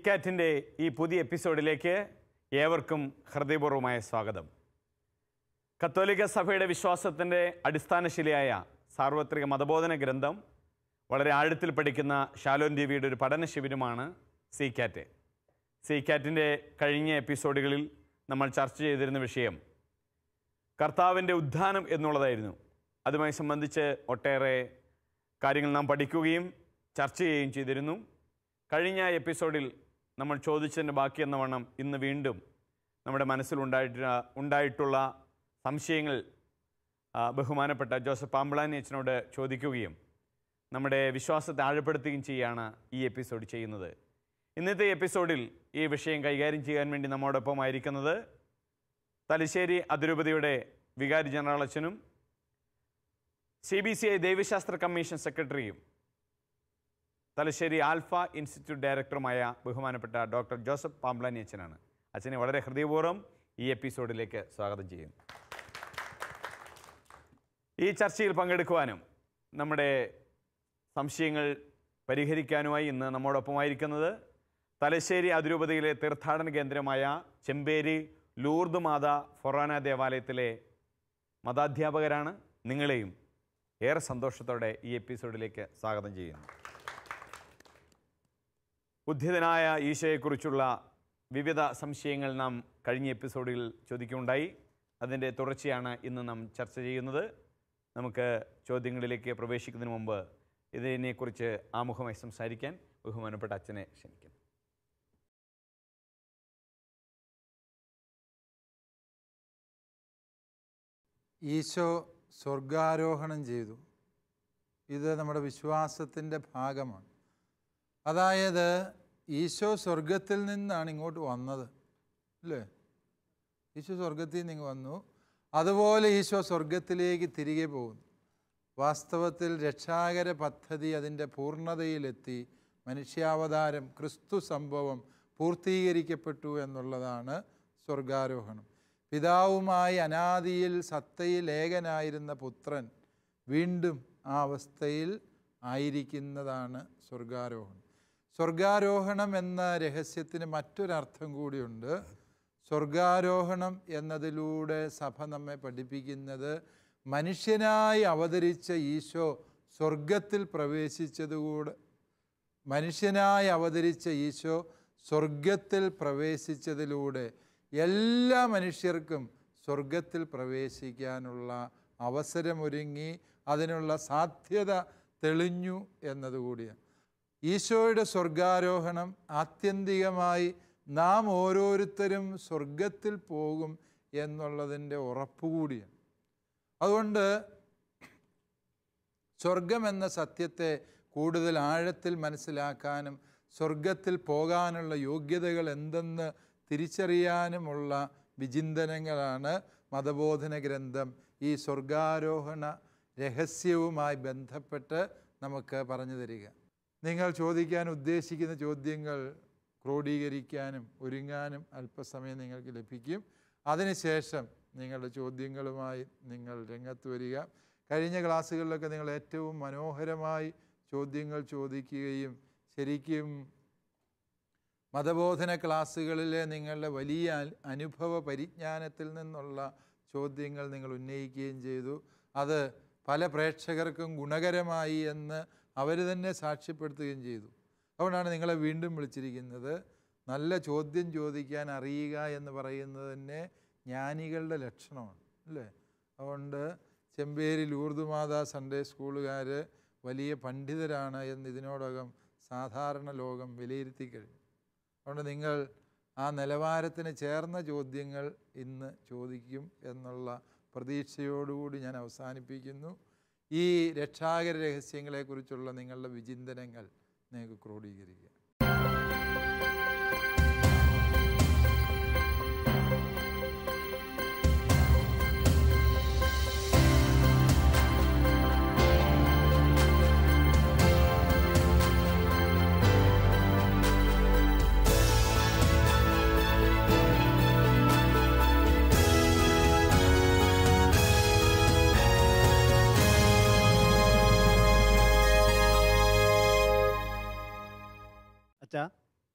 കിക്കാറ്റിൻ്റെ ഈ പുതിയ എപ്പിസോഡിലേക്ക് ഏവർക്കും ഹൃദയപൂർവമായ സ്വാഗതം കത്തോലിക്ക സഭയുടെ വിശ്വാസത്തിൻ്റെ അടിസ്ഥാനശിലയായ സാർവത്രിക മതബോധന ഗ്രന്ഥം വളരെ ആഴത്തിൽ പഠിക്കുന്ന ഷാലോൻ ദേവിയുടെ ഒരു പഠന ശിബിരമാണ് സി കാറ്റ് സി കാറ്റിൻ്റെ കഴിഞ്ഞ എപ്പിസോഡുകളിൽ നമ്മൾ ചർച്ച ചെയ്തിരുന്ന വിഷയം കർത്താവിൻ്റെ ഉദ്ധാനം എന്നുള്ളതായിരുന്നു അതുമായി സംബന്ധിച്ച് ഒട്ടേറെ കാര്യങ്ങൾ നാം പഠിക്കുകയും ചർച്ച ചെയ്യുകയും ചെയ്തിരുന്നു കഴിഞ്ഞ എപ്പിസോഡിൽ നമ്മൾ ചോദിച്ചതിൻ്റെ ബാക്കി എന്ന വണ്ണം ഇന്ന് വീണ്ടും നമ്മുടെ മനസ്സിൽ ഉണ്ടായിട്ടുള്ള സംശയങ്ങൾ ബഹുമാനപ്പെട്ട ജോസഫ് പാമ്പിളാനി അച്ഛനോട് ചോദിക്കുകയും നമ്മുടെ വിശ്വാസത്തെ ആഴപ്പെടുത്തുകയും ചെയ്യുകയാണ് ഈ എപ്പിസോഡ് ചെയ്യുന്നത് ഇന്നത്തെ എപ്പിസോഡിൽ ഈ വിഷയം കൈകാര്യം ചെയ്യാൻ വേണ്ടി നമ്മോടൊപ്പം ആയിരിക്കുന്നത് തലശ്ശേരി അതിരൂപതയുടെ വികാരി ജനറൽ അച്ഛനും സി ബി സി ഐ ദൈവശാസ്ത്ര കമ്മീഷൻ സെക്രട്ടറിയും തലശ്ശേരി ആൽഫ ഇൻസ്റ്റിറ്റ്യൂട്ട് ഡയറക്ടറുമായ ബഹുമാനപ്പെട്ട ഡോക്ടർ ജോസഫ് പാംബ്ലാനി അച്ഛനാണ് അച്ഛനെ വളരെ ഹൃദയപൂർവ്വം ഈ എപ്പിസോഡിലേക്ക് സ്വാഗതം ചെയ്യുന്നു ഈ ചർച്ചയിൽ പങ്കെടുക്കുവാനും നമ്മുടെ സംശയങ്ങൾ പരിഹരിക്കാനുമായി ഇന്ന് നമ്മോടൊപ്പമായിരിക്കുന്നത് തലശ്ശേരി അതിരൂപതയിലെ തീർത്ഥാടന കേന്ദ്രമായ ചെമ്പേരി ലൂർദ് മാത ഫൊറാന ദേവാലയത്തിലെ മതാധ്യാപകരാണ് നിങ്ങളെയും ഏറെ സന്തോഷത്തോടെ ഈ എപ്പിസോഡിലേക്ക് സ്വാഗതം ചെയ്യുന്നു ഉദ്ധിതനായ ഈശോയെക്കുറിച്ചുള്ള വിവിധ സംശയങ്ങൾ നാം കഴിഞ്ഞ എപ്പിസോഡിൽ ചോദിക്കുകയുണ്ടായി അതിൻ്റെ തുടർച്ചയാണ് ഇന്ന് നാം ചർച്ച ചെയ്യുന്നത് നമുക്ക് ചോദ്യങ്ങളിലേക്ക് പ്രവേശിക്കുന്നതിന് മുമ്പ് ഇതിനെക്കുറിച്ച് ആമുഖമായി സംസാരിക്കാൻ ബഹുമാനപ്പെട്ട അച്ഛനെ ക്ഷണിക്കുന്നു ഈശോ സ്വർഗാരോഹണം ചെയ്തു ഇത് നമ്മുടെ വിശ്വാസത്തിൻ്റെ ഭാഗമാണ് അതായത് ഈശോ സ്വർഗത്തിൽ നിന്നാണ് ഇങ്ങോട്ട് വന്നത് അല്ലേ ഈശോ സ്വർഗത്തിൽ നിന്ന് വന്നു അതുപോലെ ഈശോ സ്വർഗത്തിലേക്ക് തിരികെ പോകുന്നു വാസ്തവത്തിൽ രക്ഷാകര പദ്ധതി അതിൻ്റെ പൂർണ്ണതയിലെത്തി മനുഷ്യാവതാരം ക്രിസ്തു സംഭവം പൂർത്തീകരിക്കപ്പെട്ടു എന്നുള്ളതാണ് സ്വർഗാരോഹണം പിതാവുമായി അനാദിയിൽ സത്തയിൽ ഏകനായിരുന്ന പുത്രൻ വീണ്ടും ആ അവസ്ഥയിൽ ആയിരിക്കുന്നതാണ് സ്വർഗാരോഹണം സ്വർഗാരോഹണം എന്ന രഹസ്യത്തിന് മറ്റൊരർത്ഥം കൂടിയുണ്ട് സ്വർഗാരോഹണം എന്നതിലൂടെ സഭ നമ്മെ പഠിപ്പിക്കുന്നത് മനുഷ്യനായി അവതരിച്ച ഈശോ സ്വർഗത്തിൽ പ്രവേശിച്ചതുകൂടെ മനുഷ്യനായി അവതരിച്ച ഈശോ സ്വർഗത്തിൽ പ്രവേശിച്ചതിലൂടെ എല്ലാ മനുഷ്യർക്കും സ്വർഗത്തിൽ പ്രവേശിക്കാനുള്ള അവസരമൊരുങ്ങി അതിനുള്ള സാധ്യത തെളിഞ്ഞു എന്നതുകൂടിയാണ് ഈശോയുടെ സ്വർഗാരോഹണം ആത്യന്തികമായി നാം ഓരോരുത്തരും സ്വർഗത്തിൽ പോകും എന്നുള്ളതിൻ്റെ ഉറപ്പുകൂടിയാണ് അതുകൊണ്ട് എന്ന സത്യത്തെ കൂടുതൽ ആഴത്തിൽ മനസ്സിലാക്കാനും സ്വർഗത്തിൽ പോകാനുള്ള യോഗ്യതകൾ എന്തെന്ന് തിരിച്ചറിയാനുമുള്ള വിചിന്തനങ്ങളാണ് മതബോധന ഗ്രന്ഥം ഈ സ്വർഗാരോഹണ രഹസ്യവുമായി ബന്ധപ്പെട്ട് നമുക്ക് പറഞ്ഞു തരിക നിങ്ങൾ ചോദിക്കാൻ ഉദ്ദേശിക്കുന്ന ചോദ്യങ്ങൾ ക്രോഡീകരിക്കാനും ഒരുങ്ങാനും അല്പസമയം നിങ്ങൾക്ക് ലഭിക്കും അതിനുശേഷം നിങ്ങളുടെ ചോദ്യങ്ങളുമായി നിങ്ങൾ രംഗത്ത് വരിക കഴിഞ്ഞ ക്ലാസ്സുകളിലൊക്കെ നിങ്ങൾ ഏറ്റവും മനോഹരമായി ചോദ്യങ്ങൾ ചോദിക്കുകയും ശരിക്കും മതബോധന ക്ലാസ്സുകളിലെ നിങ്ങളുടെ വലിയ അനുഭവ പരിജ്ഞാനത്തിൽ നിന്നുള്ള ചോദ്യങ്ങൾ നിങ്ങൾ ഉന്നയിക്കുകയും ചെയ്തു അത് പല പ്രേക്ഷകർക്കും ഗുണകരമായി എന്ന് അവർ തന്നെ സാക്ഷ്യപ്പെടുത്തുകയും ചെയ്തു അതുകൊണ്ടാണ് നിങ്ങളെ വീണ്ടും വിളിച്ചിരിക്കുന്നത് നല്ല ചോദ്യം ചോദിക്കാൻ അറിയുക എന്ന് പറയുന്നത് തന്നെ ജ്ഞാനികളുടെ ലക്ഷണമാണ് അല്ലേ അതുകൊണ്ട് ചെമ്പേരി ലൂർദുമാതാ സൺഡേ സ്കൂളുകാർ വലിയ പണ്ഡിതരാണ് എന്ന് ഇതിനോടകം സാധാരണ ലോകം വിലയിരുത്തി കഴിഞ്ഞു അതുകൊണ്ട് നിങ്ങൾ ആ നിലവാരത്തിന് ചേർന്ന ചോദ്യങ്ങൾ ഇന്ന് ചോദിക്കും എന്നുള്ള പ്രതീക്ഷയോടുകൂടി ഞാൻ അവസാനിപ്പിക്കുന്നു ഈ രക്ഷാകര രഹസ്യങ്ങളെക്കുറിച്ചുള്ള നിങ്ങളുടെ വിചിന്തനങ്ങൾ നിങ്ങൾക്ക് ക്രോഡീകരിക്കുക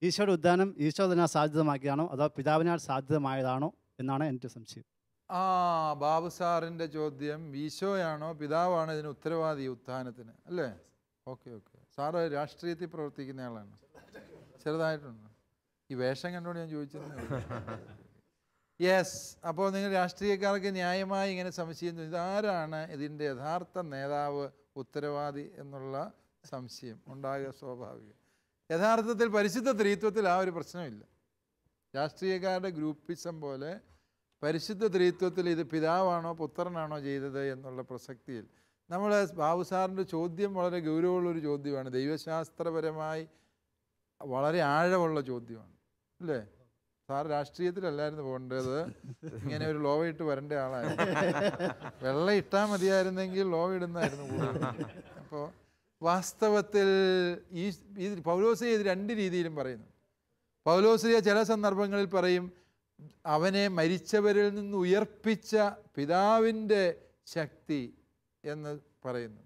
ഈശോയുടെ ഉദ്ധാനം ഈശോ തന്നെ സാധ്യതമാക്കിയതാണോ അതോ പിതാവിനാൽ സാധ്യതമായതാണോ എന്നാണ് എൻ്റെ സംശയം ആ ബാബു സാറിൻ്റെ ചോദ്യം ഈശോയാണോ പിതാവാണ് ഇതിന് ഉത്തരവാദി ഉത്ഥാനത്തിന് അല്ലേ ഓക്കെ ഓക്കെ സാറ് രാഷ്ട്രീയത്തിൽ പ്രവർത്തിക്കുന്ന ആളാണ് ചെറുതായിട്ടുണ്ട് ഈ വേഷം കണ്ടുകൊണ്ട് ഞാൻ ചോദിച്ചത് യെസ് അപ്പോൾ നിങ്ങൾ രാഷ്ട്രീയക്കാർക്ക് ന്യായമായി ഇങ്ങനെ സംശയം ഇതാരാണ് ഇതിൻ്റെ യഥാർത്ഥ നേതാവ് ഉത്തരവാദി എന്നുള്ള സംശയം ഉണ്ടാകുക സ്വാഭാവികം യഥാർത്ഥത്തിൽ പരിശുദ്ധ ത്രീത്വത്തിൽ ആ ഒരു പ്രശ്നമില്ല രാഷ്ട്രീയക്കാരുടെ ഗ്രൂപ്പിസം പോലെ പരിശുദ്ധ ത്രീത്വത്തിൽ ഇത് പിതാവാണോ പുത്രനാണോ ചെയ്തത് എന്നുള്ള പ്രസക്തിയിൽ നമ്മൾ ബാബു ചോദ്യം വളരെ ഗൗരവമുള്ളൊരു ചോദ്യമാണ് ദൈവശാസ്ത്രപരമായി വളരെ ആഴമുള്ള ചോദ്യമാണ് അല്ലേ സാർ രാഷ്ട്രീയത്തിലല്ലായിരുന്നു പോകേണ്ടത് ഇങ്ങനെ ഒരു ലോവ ഇട്ട് വരേണ്ട ആളായിരുന്നു വെള്ളം ഇട്ടാൽ മതിയായിരുന്നെങ്കിൽ ലോവ ഇടുന്നായിരുന്നു കൂടുതൽ അപ്പോൾ വാസ്തവത്തിൽ ഈ ഈ ഇത് രണ്ട് രീതിയിലും പറയുന്നു പൗലോസിനെ ചില സന്ദർഭങ്ങളിൽ പറയും അവനെ മരിച്ചവരിൽ നിന്ന് ഉയർപ്പിച്ച പിതാവിൻ്റെ ശക്തി എന്ന് പറയുന്നു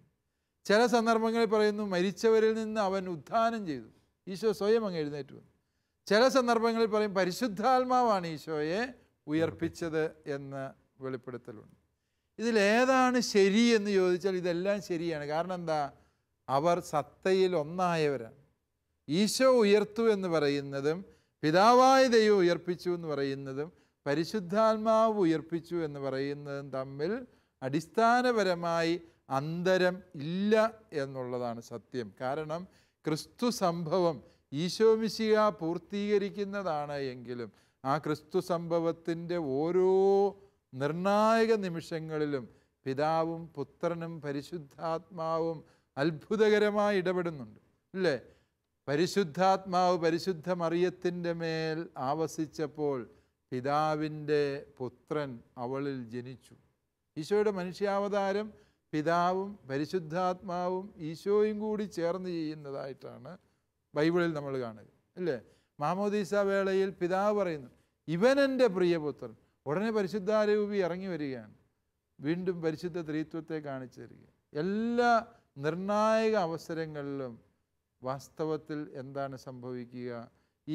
ചില സന്ദർഭങ്ങളിൽ പറയുന്നു മരിച്ചവരിൽ നിന്ന് അവൻ ഉദ്ധാനം ചെയ്തു ഈശോ സ്വയം അങ്ങ് എഴുന്നേറ്റു ചില സന്ദർഭങ്ങളിൽ പറയും പരിശുദ്ധാത്മാവാണ് ഈശോയെ ഉയർപ്പിച്ചത് എന്ന് വെളിപ്പെടുത്തലുണ്ട് ഇതിലേതാണ് ശരി എന്ന് ചോദിച്ചാൽ ഇതെല്ലാം ശരിയാണ് കാരണം എന്താ അവർ സത്തയിൽ ഒന്നായവരാണ് ഈശോ ഉയർത്തു എന്ന് പറയുന്നതും പിതാവായ ദൈവം ഉയർപ്പിച്ചു എന്ന് പറയുന്നതും പരിശുദ്ധാത്മാവ് ഉയർപ്പിച്ചു എന്ന് പറയുന്നതും തമ്മിൽ അടിസ്ഥാനപരമായി അന്തരം ഇല്ല എന്നുള്ളതാണ് സത്യം കാരണം ക്രിസ്തു സംഭവം ഈശോമിശിക പൂർത്തീകരിക്കുന്നതാണ് എങ്കിലും ആ ക്രിസ്തു സംഭവത്തിൻ്റെ ഓരോ നിർണായക നിമിഷങ്ങളിലും പിതാവും പുത്രനും പരിശുദ്ധാത്മാവും അത്ഭുതകരമായി ഇടപെടുന്നുണ്ട് അല്ലേ പരിശുദ്ധാത്മാവ് പരിശുദ്ധ മറിയത്തിൻ്റെ മേൽ ആവസിച്ചപ്പോൾ പിതാവിൻ്റെ പുത്രൻ അവളിൽ ജനിച്ചു ഈശോയുടെ മനുഷ്യാവതാരം പിതാവും പരിശുദ്ധാത്മാവും ഈശോയും കൂടി ചേർന്ന് ചെയ്യുന്നതായിട്ടാണ് ബൈബിളിൽ നമ്മൾ കാണുക അല്ലേ മാമോദീസ വേളയിൽ പിതാവ് പറയുന്നു ഇവൻ എൻ്റെ പ്രിയപുത്രൻ ഉടനെ പരിശുദ്ധാരൂപി ഇറങ്ങി വരികയാണ് വീണ്ടും പരിശുദ്ധ ത്രീത്വത്തെ കാണിച്ചു തരിക എല്ലാ നിർണായക അവസരങ്ങളിലും വാസ്തവത്തിൽ എന്താണ് സംഭവിക്കുക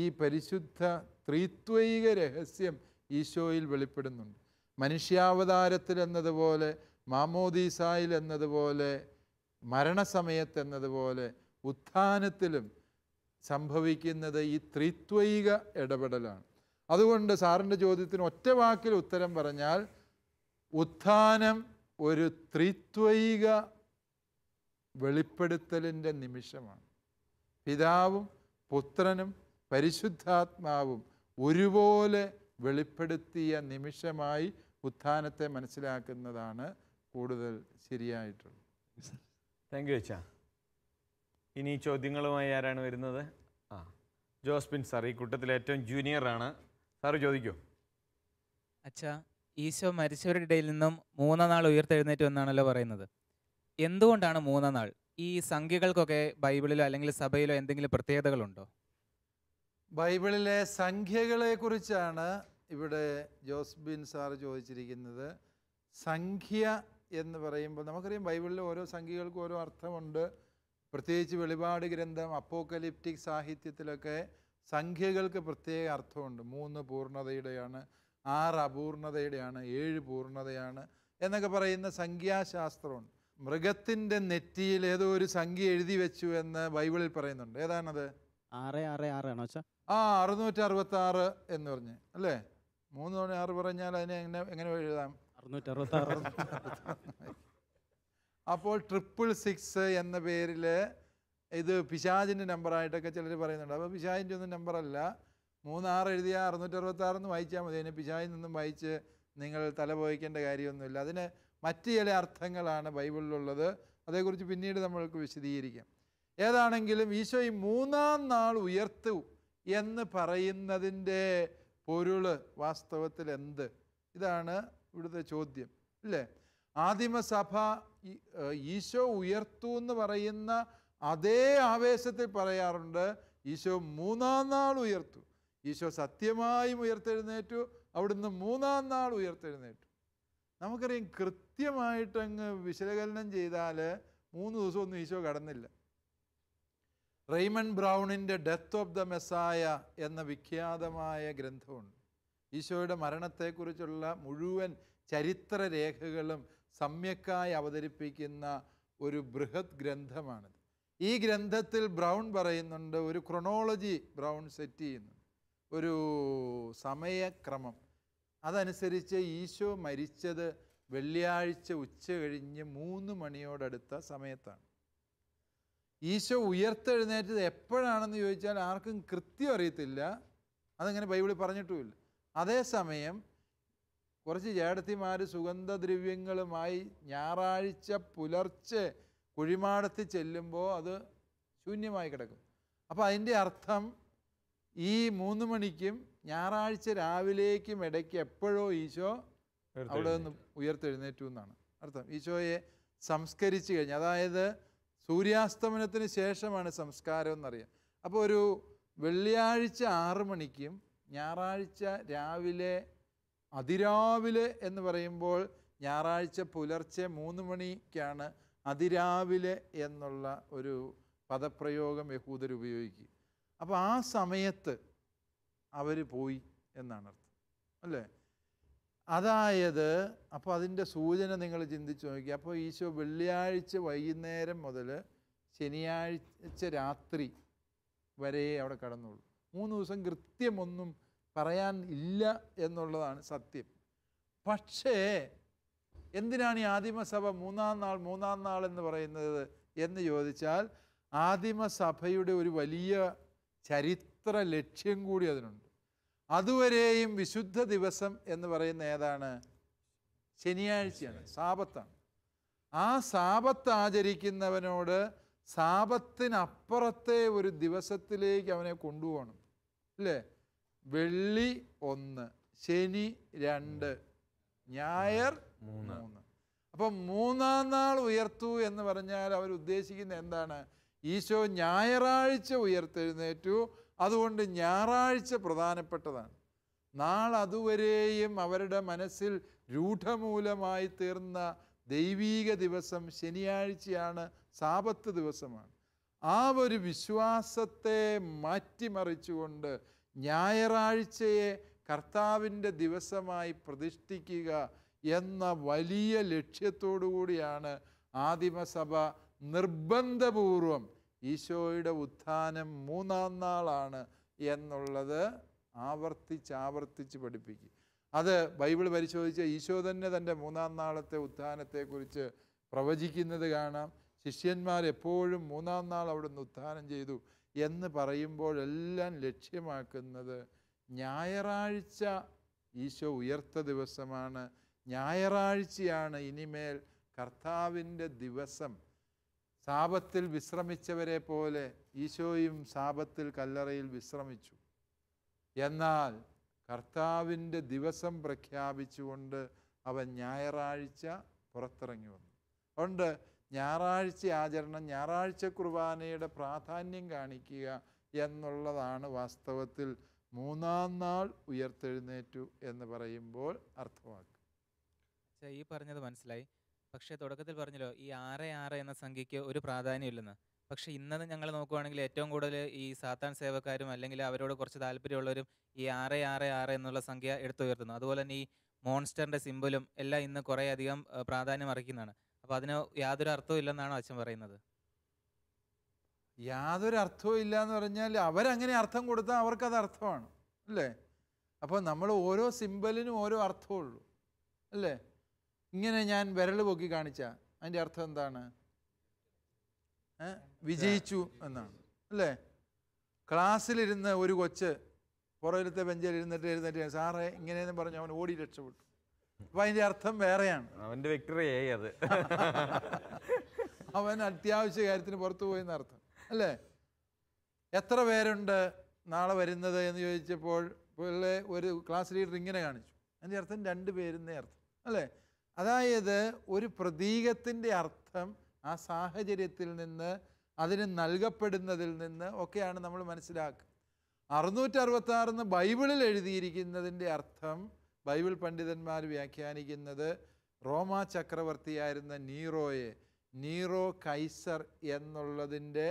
ഈ പരിശുദ്ധ ത്രിത്വൈക രഹസ്യം ഈശോയിൽ വെളിപ്പെടുന്നുണ്ട് മനുഷ്യാവതാരത്തിൽ എന്നതുപോലെ മാമോദീസായിൽ എന്നതുപോലെ മരണസമയത്ത് എന്നതുപോലെ ഉത്ഥാനത്തിലും സംഭവിക്കുന്നത് ഈ ത്രിത്വൈക ഇടപെടലാണ് അതുകൊണ്ട് സാറിൻ്റെ ചോദ്യത്തിന് ഒറ്റ വാക്കിൽ ഉത്തരം പറഞ്ഞാൽ ഉത്ഥാനം ഒരു ത്രിത്വൈക വെളിപ്പെടുത്തലിൻ്റെ നിമിഷമാണ് പിതാവും പുത്രനും പരിശുദ്ധാത്മാവും ഒരുപോലെ വെളിപ്പെടുത്തിയ നിമിഷമായി ഉത്ഥാനത്തെ മനസ്സിലാക്കുന്നതാണ് കൂടുതൽ ശരിയായിട്ടുള്ളത് താങ്ക് യു അച്ഛാ ഇനി ചോദ്യങ്ങളുമായി ആരാണ് വരുന്നത് ആ ജോസ്ബിൻ സാർ ഈ കൂട്ടത്തിൽ ഏറ്റവും ജൂനിയറാണ് സാറ് ചോദിക്കൂ അച്ഛാ ഈശോ മരിച്ചവരുടെ ഇടയിൽ നിന്നും മൂന്നാം നാൾ ഉയർത്തെഴുന്നേറ്റ് എന്നാണല്ലോ പറയുന്നത് എന്തുകൊണ്ടാണ് മൂന്നാം നാൾ ഈ സംഖ്യകൾക്കൊക്കെ ബൈബിളിലോ അല്ലെങ്കിൽ സഭയിലോ എന്തെങ്കിലും പ്രത്യേകതകളുണ്ടോ ബൈബിളിലെ സംഖ്യകളെ കുറിച്ചാണ് ഇവിടെ ജോസ്ബിൻ സാർ ചോദിച്ചിരിക്കുന്നത് സംഖ്യ എന്ന് പറയുമ്പോൾ നമുക്കറിയാം ബൈബിളിൽ ഓരോ സംഖ്യകൾക്കും ഓരോ അർത്ഥമുണ്ട് പ്രത്യേകിച്ച് വെളിപാട് ഗ്രന്ഥം അപ്പോക്കലിപ്റ്റിക് സാഹിത്യത്തിലൊക്കെ സംഖ്യകൾക്ക് പ്രത്യേക അർത്ഥമുണ്ട് മൂന്ന് പൂർണ്ണതയുടെയാണ് ആറ് അപൂർണതയുടെയാണ് ഏഴ് പൂർണ്ണതയാണ് എന്നൊക്കെ പറയുന്ന സംഖ്യാശാസ്ത്രമുണ്ട് മൃഗത്തിൻ്റെ നെറ്റിയിൽ ഏതോ ഒരു സംഖ്യ എഴുതി വെച്ചു എന്ന് ബൈബിളിൽ പറയുന്നുണ്ട് ഏതാണത് ആറ് ആറ് ആറ് ആണോ ആ അറുന്നൂറ്റി അറുപത്തി ആറ് എന്ന് പറഞ്ഞ് അല്ലേ മൂന്ന് തവണ ആറ് പറഞ്ഞാൽ അതിനെ എങ്ങനെ എങ്ങനെ എഴുതാം അപ്പോൾ ട്രിപ്പിൾ സിക്സ് എന്ന പേരിൽ ഇത് പിശാജിൻ്റെ നമ്പറായിട്ടൊക്കെ ചിലർ പറയുന്നുണ്ട് അപ്പോൾ പിശാജിൻ്റെ ഒന്നും നമ്പറല്ല മൂന്നാറ് എഴുതിയ അറുന്നൂറ്റി അറുപത്തി ആറെന്ന് വായിച്ചാൽ മതി അതിന് പിശാജിൽ നിന്നും വായിച്ച് നിങ്ങൾ തലപോയിക്കേണ്ട കാര്യമൊന്നുമില്ല അതിന് മറ്റ് ചില അർത്ഥങ്ങളാണ് ബൈബിളിലുള്ളത് അതേക്കുറിച്ച് പിന്നീട് നമ്മൾക്ക് വിശദീകരിക്കാം ഏതാണെങ്കിലും ഈശോ ഈ മൂന്നാം നാൾ ഉയർത്തു എന്ന് പറയുന്നതിൻ്റെ പൊരുൾ വാസ്തവത്തിൽ എന്ത് ഇതാണ് ഇവിടുത്തെ ചോദ്യം ഇല്ലേ ആദിമസഭ ഈശോ ഉയർത്തു എന്ന് പറയുന്ന അതേ ആവേശത്തിൽ പറയാറുണ്ട് ഈശോ മൂന്നാം നാൾ ഉയർത്തു ഈശോ സത്യമായും ഉയർത്തെഴുന്നേറ്റു അവിടുന്ന് മൂന്നാം നാൾ ഉയർത്തെഴുന്നേറ്റു നമുക്കറിയാം കൃത്യമായിട്ടങ്ങ് വിശകലനം ചെയ്താൽ മൂന്ന് ദിവസമൊന്നും ഈശോ കടന്നില്ല റെയ്മൺ ബ്രൗണിൻ്റെ ഡെത്ത് ഓഫ് ദ മെസ്സായ എന്ന വിഖ്യാതമായ ഗ്രന്ഥമുണ്ട് ഈശോയുടെ മരണത്തെക്കുറിച്ചുള്ള മുഴുവൻ ചരിത്രരേഖകളും സമ്യക്കായി അവതരിപ്പിക്കുന്ന ഒരു ബൃഹത് ഗ്രന്ഥമാണിത് ഈ ഗ്രന്ഥത്തിൽ ബ്രൗൺ പറയുന്നുണ്ട് ഒരു ക്രൊണോളജി ബ്രൗൺ സെറ്റ് ചെയ്യുന്നുണ്ട് ഒരു സമയക്രമം അതനുസരിച്ച് ഈശോ മരിച്ചത് വെള്ളിയാഴ്ച ഉച്ച കഴിഞ്ഞ് മൂന്ന് മണിയോടടുത്ത സമയത്താണ് ഈശോ ഉയർത്തെഴുന്നേറ്റത് എപ്പോഴാണെന്ന് ചോദിച്ചാൽ ആർക്കും കൃത്യം അറിയത്തില്ല അതങ്ങനെ ബൈബിളിൽ പറഞ്ഞിട്ടുമില്ല അതേസമയം കുറച്ച് ചേടത്തിമാർ സുഗന്ധദ്രവ്യങ്ങളുമായി ഞായറാഴ്ച പുലർച്ചെ കുഴിമാടത്തിൽ ചെല്ലുമ്പോൾ അത് ശൂന്യമായി കിടക്കും അപ്പോൾ അതിൻ്റെ അർത്ഥം ഈ മൂന്ന് മണിക്കും ഞായറാഴ്ച രാവിലേക്കും ഇടയ്ക്ക് എപ്പോഴോ ഈശോ അവിടെ നിന്ന് ഉയർത്തെഴുന്നേറ്റു എന്നാണ് അർത്ഥം ഈശോയെ സംസ്കരിച്ചു കഴിഞ്ഞു അതായത് സൂര്യാസ്തമനത്തിന് ശേഷമാണ് സംസ്കാരം എന്നറിയാം അപ്പോൾ ഒരു വെള്ളിയാഴ്ച ആറ് മണിക്കും ഞായറാഴ്ച രാവിലെ അതിരാവിലെ എന്ന് പറയുമ്പോൾ ഞായറാഴ്ച പുലർച്ചെ മൂന്ന് മണിക്കാണ് അതിരാവിലെ എന്നുള്ള ഒരു പദപ്രയോഗം യഹൂദർ ഉപയോഗിക്കുക അപ്പോൾ ആ സമയത്ത് അവർ പോയി എന്നാണ് അർത്ഥം അല്ലേ അതായത് അപ്പോൾ അതിൻ്റെ സൂചന നിങ്ങൾ ചിന്തിച്ച് നോക്കി അപ്പോൾ ഈശോ വെള്ളിയാഴ്ച വൈകുന്നേരം മുതൽ ശനിയാഴ്ച രാത്രി വരെ അവിടെ കടന്നുള്ളൂ മൂന്ന് ദിവസം കൃത്യമൊന്നും പറയാൻ ഇല്ല എന്നുള്ളതാണ് സത്യം പക്ഷേ എന്തിനാണ് ഈ ആദിമസഭ മൂന്നാം നാൾ മൂന്നാം നാൾ എന്ന് പറയുന്നത് എന്ന് ചോദിച്ചാൽ ആദിമസഭയുടെ ഒരു വലിയ ചരിത്ര ലക്ഷ്യം കൂടി അതിനുണ്ട് അതുവരെയും വിശുദ്ധ ദിവസം എന്ന് പറയുന്ന ഏതാണ് ശനിയാഴ്ചയാണ് സാപത്താണ് ആ സാപത്ത് ആചരിക്കുന്നവനോട് സാപത്തിനപ്പുറത്തെ ഒരു ദിവസത്തിലേക്ക് അവനെ കൊണ്ടുപോകണം അല്ലേ വെള്ളി ഒന്ന് ശനി രണ്ട് ഞായർ മൂന്ന് അപ്പം മൂന്നാം നാൾ ഉയർത്തു എന്ന് പറഞ്ഞാൽ അവർ ഉദ്ദേശിക്കുന്ന എന്താണ് ഈശോ ഞായറാഴ്ച ഉയർത്തെഴുന്നേറ്റു അതുകൊണ്ട് ഞായറാഴ്ച പ്രധാനപ്പെട്ടതാണ് നാളെ അതുവരെയും അവരുടെ മനസ്സിൽ രൂഢമൂലമായി തീർന്ന ദൈവീക ദിവസം ശനിയാഴ്ചയാണ് സാപത്ത് ദിവസമാണ് ആ ഒരു വിശ്വാസത്തെ മാറ്റിമറിച്ചുകൊണ്ട് ഞായറാഴ്ചയെ കർത്താവിൻ്റെ ദിവസമായി പ്രതിഷ്ഠിക്കുക എന്ന വലിയ ലക്ഷ്യത്തോടു കൂടിയാണ് ആദിമസഭ നിർബന്ധപൂർവം ഈശോയുടെ ഉത്ഥാനം മൂന്നാം നാളാണ് എന്നുള്ളത് ആവർത്തിച്ച് ആവർത്തിച്ച് പഠിപ്പിക്കും അത് ബൈബിൾ പരിശോധിച്ച് ഈശോ തന്നെ തൻ്റെ മൂന്നാം നാളത്തെ ഉത്ഥാനത്തെക്കുറിച്ച് പ്രവചിക്കുന്നത് കാണാം ശിഷ്യന്മാർ എപ്പോഴും മൂന്നാം നാൾ നിന്ന് ഉത്ഥാനം ചെയ്തു എന്ന് പറയുമ്പോഴെല്ലാം ലക്ഷ്യമാക്കുന്നത് ഞായറാഴ്ച ഈശോ ഉയർത്ത ദിവസമാണ് ഞായറാഴ്ചയാണ് ഇനിമേൽ കർത്താവിൻ്റെ ദിവസം ശാപത്തിൽ വിശ്രമിച്ചവരെ പോലെ ഈശോയും ശാപത്തിൽ കല്ലറയിൽ വിശ്രമിച്ചു എന്നാൽ കർത്താവിൻ്റെ ദിവസം പ്രഖ്യാപിച്ചുകൊണ്ട് അവൻ ഞായറാഴ്ച പുറത്തിറങ്ങി വന്നു അതുകൊണ്ട് ഞായറാഴ്ച ആചരണം ഞായറാഴ്ച കുർബാനയുടെ പ്രാധാന്യം കാണിക്കുക എന്നുള്ളതാണ് വാസ്തവത്തിൽ മൂന്നാം നാൾ ഉയർത്തെഴുന്നേറ്റു എന്ന് പറയുമ്പോൾ അർത്ഥമാക്കുക ഈ പറഞ്ഞത് മനസ്സിലായി പക്ഷേ തുടക്കത്തിൽ പറഞ്ഞല്ലോ ഈ ആറ് ആറ് എന്ന സംഖ്യയ്ക്ക് ഒരു പ്രാധാന്യമില്ലെന്ന് പക്ഷെ ഇന്നത് ഞങ്ങൾ നോക്കുവാണെങ്കിൽ ഏറ്റവും കൂടുതൽ ഈ സാത്താൻ സേവക്കാരും അല്ലെങ്കിൽ അവരോട് കുറച്ച് താല്പര്യമുള്ളവരും ഈ ആറ് ആറ് ആറ് എന്നുള്ള സംഖ്യ എടുത്തുയർത്തുന്നു അതുപോലെ തന്നെ ഈ മോൺസ്റ്ററിൻ്റെ സിമ്പിളും എല്ലാം ഇന്ന് കുറേയധികം പ്രാധാന്യം അർഹിക്കുന്നതാണ് അപ്പോൾ അതിന് യാതൊരു അർത്ഥവും ഇല്ലെന്നാണ് അച്ഛൻ പറയുന്നത് യാതൊരു അർത്ഥവും ഇല്ല എന്ന് പറഞ്ഞാൽ അവരങ്ങനെ അർത്ഥം കൊടുത്താൽ അവർക്കത് അർത്ഥമാണ് അല്ലേ അപ്പോൾ നമ്മൾ ഓരോ സിമ്പിളിനും ഓരോ അർത്ഥമുള്ളൂ അല്ലേ ഇങ്ങനെ ഞാൻ വിരൽ പൊക്കി കാണിച്ച അതിൻ്റെ അർത്ഥം എന്താണ് വിജയിച്ചു എന്നാണ് അല്ലേ ക്ലാസ്സിലിരുന്ന് ഒരു കൊച്ച് പുറകിലത്തെ ബെഞ്ചിൽ ഇരുന്നിട്ട് ഇരുന്നിട്ട് സാറേ ഇങ്ങനെയെന്ന് പറഞ്ഞു അവൻ ഓടി രക്ഷപ്പെട്ടു അപ്പൊ അതിന്റെ അർത്ഥം വേറെയാണ് അവൻ്റെ വ്യക്തിയായി അത് അവൻ അത്യാവശ്യ കാര്യത്തിന് പുറത്തു പോയെന്ന് അർത്ഥം അല്ലേ എത്ര പേരുണ്ട് നാളെ വരുന്നത് എന്ന് ചോദിച്ചപ്പോൾ പിള്ളേ ഒരു ക്ലാസ് ലീഡർ ഇങ്ങനെ കാണിച്ചു അതിൻ്റെ അർത്ഥം രണ്ട് പേരെന്നേ അർത്ഥം അല്ലേ അതായത് ഒരു പ്രതീകത്തിൻ്റെ അർത്ഥം ആ സാഹചര്യത്തിൽ നിന്ന് അതിന് നൽകപ്പെടുന്നതിൽ നിന്ന് ഒക്കെയാണ് നമ്മൾ മനസ്സിലാക്കുക അറുന്നൂറ്റി അറുപത്താറെന്ന് ബൈബിളിൽ എഴുതിയിരിക്കുന്നതിൻ്റെ അർത്ഥം ബൈബിൾ പണ്ഡിതന്മാർ വ്യാഖ്യാനിക്കുന്നത് റോമാ ചക്രവർത്തിയായിരുന്ന നീറോയെ നീറോ കൈസർ എന്നുള്ളതിൻ്റെ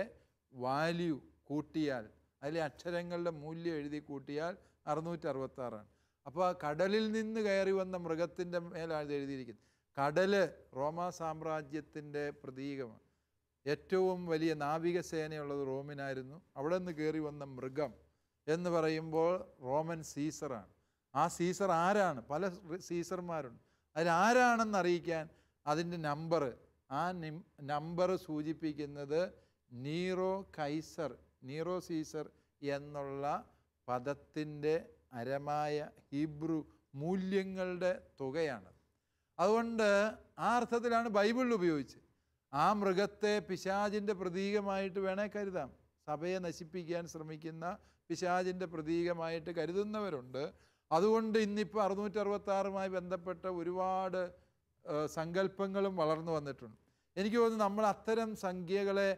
വാല്യൂ കൂട്ടിയാൽ അതിലെ അക്ഷരങ്ങളുടെ മൂല്യം എഴുതി കൂട്ടിയാൽ അറുന്നൂറ്റി അറുപത്താറാണ് അപ്പോൾ കടലിൽ നിന്ന് കയറി വന്ന മൃഗത്തിൻ്റെ മേലാണ് ഇത് എഴുതിയിരിക്കുന്നത് കടൽ റോമാ സാമ്രാജ്യത്തിൻ്റെ പ്രതീകമാണ് ഏറ്റവും വലിയ നാവികസേനയുള്ളത് റോമിനായിരുന്നു അവിടെ നിന്ന് കയറി വന്ന മൃഗം എന്ന് പറയുമ്പോൾ റോമൻ സീസറാണ് ആ സീസർ ആരാണ് പല സീസർമാരുണ്ട് അതിലാരാണെന്ന് അറിയിക്കാൻ അതിൻ്റെ നമ്പർ ആ നമ്പർ സൂചിപ്പിക്കുന്നത് നീറോ കൈസർ നീറോ സീസർ എന്നുള്ള പദത്തിൻ്റെ അരമായ ഹീബ്രു മൂല്യങ്ങളുടെ തുകയാണ് അതുകൊണ്ട് ആ അർത്ഥത്തിലാണ് ബൈബിളിൽ ഉപയോഗിച്ച് ആ മൃഗത്തെ പിശാചിൻ്റെ പ്രതീകമായിട്ട് വേണേ കരുതാം സഭയെ നശിപ്പിക്കാൻ ശ്രമിക്കുന്ന പിശാചിൻ്റെ പ്രതീകമായിട്ട് കരുതുന്നവരുണ്ട് അതുകൊണ്ട് ഇന്നിപ്പോൾ അറുന്നൂറ്റി അറുപത്താറുമായി ബന്ധപ്പെട്ട ഒരുപാട് സങ്കല്പങ്ങളും വളർന്നു വന്നിട്ടുണ്ട് എനിക്ക് തോന്നുന്നു നമ്മൾ അത്തരം സംഖ്യകളെ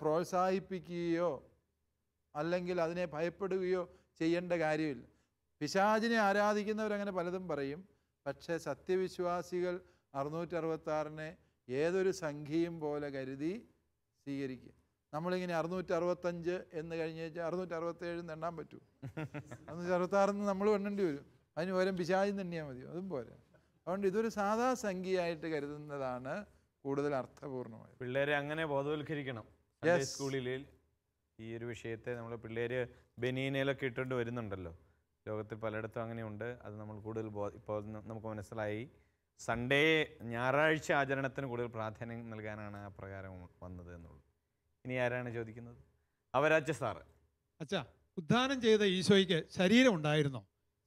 പ്രോത്സാഹിപ്പിക്കുകയോ അല്ലെങ്കിൽ അതിനെ ഭയപ്പെടുകയോ ചെയ്യേണ്ട കാര്യമില്ല പിശാചിനെ ആരാധിക്കുന്നവരങ്ങനെ പലതും പറയും പക്ഷേ സത്യവിശ്വാസികൾ അറുന്നൂറ്ററുപത്താറിനെ ഏതൊരു സംഖ്യയും പോലെ കരുതി സ്വീകരിക്കുക നമ്മളിങ്ങനെ അറുന്നൂറ്ററുപത്തഞ്ച് എന്ന് കഴിഞ്ഞ് വെച്ചാൽ അറുന്നൂറ്റി എണ്ണാൻ പറ്റൂ അറുന്നൂറ്റി അറുപത്താറിന്ന് നമ്മൾ എണ്ണേണ്ടി വരും അതിന് പകരം പിശാചിന്ന് എണ്ണിയാൽ മതി അതും പോരാ അതുകൊണ്ട് ഇതൊരു സാധാ സംഖ്യയായിട്ട് കരുതുന്നതാണ് കൂടുതൽ അർത്ഥപൂർണമായത് പിള്ളേരെ അങ്ങനെ ബോധവൽക്കരിക്കണം സ്കൂളിൽ ഈ ഒരു വിഷയത്തെ നമ്മൾ പിള്ളേർ ബനീനയിലൊക്കെ ഇട്ടുകൊണ്ട് വരുന്നുണ്ടല്ലോ ലോകത്തിൽ പലയിടത്തും അങ്ങനെയുണ്ട് അത് നമ്മൾ കൂടുതൽ ബോ ഇപ്പോൾ നമുക്ക് മനസ്സിലായി സൺഡേ ഞായറാഴ്ച ആചരണത്തിന് കൂടുതൽ പ്രാധാന്യം നൽകാനാണ് ആ പ്രകാരം വന്നത് എന്നുള്ളത് ഇനി ആരാണ് ചോദിക്കുന്നത് അവരാച്ച സാറ് അച്ഛാ ഉദ്ധാനം ചെയ്ത ഈശോയ്ക്ക് ശരീരം ഉണ്ടായിരുന്നോ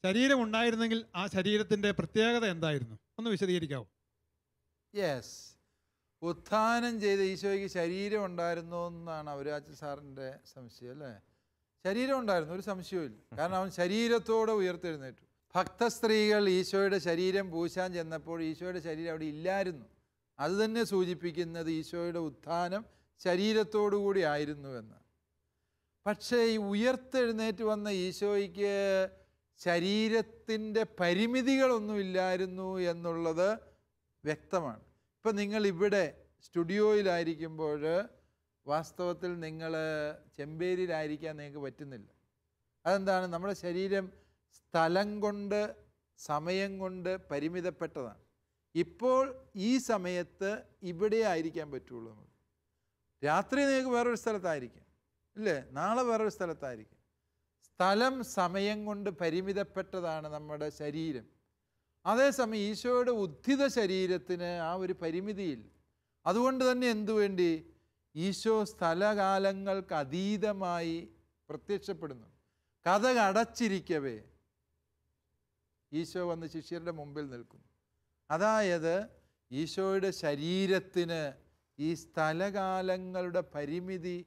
ശരീരം ഉണ്ടായിരുന്നെങ്കിൽ ആ ശരീരത്തിൻ്റെ പ്രത്യേകത എന്തായിരുന്നു ഒന്ന് വിശദീകരിക്കാവോ യെസ് ഉത്ഥാനം ചെയ്ത ഈശോയ്ക്ക് ശരീരം ഉണ്ടായിരുന്നു എന്നാണ് അവരാച്ച സാറിൻ്റെ സംശയം അല്ലേ ശരീരം ഉണ്ടായിരുന്നു ഒരു സംശയവും കാരണം അവൻ ശരീരത്തോടെ ഉയർത്തെഴുന്നേറ്റു ഭക്ത സ്ത്രീകൾ ഈശോയുടെ ശരീരം പൂശാൻ ചെന്നപ്പോൾ ഈശോയുടെ ശരീരം അവിടെ ഇല്ലായിരുന്നു അത് തന്നെ സൂചിപ്പിക്കുന്നത് ഈശോയുടെ ഉത്ഥാനം ശരീരത്തോടുകൂടി ആയിരുന്നു എന്ന് പക്ഷേ ഈ ഉയർത്തെഴുന്നേറ്റ് വന്ന ഈശോയ്ക്ക് ശരീരത്തിൻ്റെ പരിമിതികളൊന്നുമില്ലായിരുന്നു എന്നുള്ളത് വ്യക്തമാണ് ഇപ്പം നിങ്ങൾ ഇവിടെ സ്റ്റുഡിയോയിലായിരിക്കുമ്പോൾ വാസ്തവത്തിൽ നിങ്ങൾ ചെമ്പേരിയിലായിരിക്കാൻ നിങ്ങൾക്ക് പറ്റുന്നില്ല അതെന്താണ് നമ്മുടെ ശരീരം സ്ഥലം കൊണ്ട് സമയം കൊണ്ട് പരിമിതപ്പെട്ടതാണ് ഇപ്പോൾ ഈ സമയത്ത് ഇവിടെ ആയിരിക്കാൻ പറ്റുള്ളൂ നമുക്ക് രാത്രി നിങ്ങൾക്ക് വേറൊരു സ്ഥലത്തായിരിക്കും ഇല്ലേ നാളെ വേറൊരു സ്ഥലത്തായിരിക്കും സ്ഥലം സമയം കൊണ്ട് പരിമിതപ്പെട്ടതാണ് നമ്മുടെ ശരീരം അതേസമയം ഈശോയുടെ ഉദ്ധിത ശരീരത്തിന് ആ ഒരു പരിമിതിയില്ല അതുകൊണ്ട് തന്നെ എന്തുവേണ്ടി വേണ്ടി ഈശോ സ്ഥലകാലങ്ങൾക്ക് അതീതമായി പ്രത്യക്ഷപ്പെടുന്നു കഥ അടച്ചിരിക്കവേ ഈശോ വന്ന് ശിഷ്യരുടെ മുമ്പിൽ നിൽക്കുന്നു അതായത് ഈശോയുടെ ശരീരത്തിന് ഈ സ്ഥലകാലങ്ങളുടെ പരിമിതി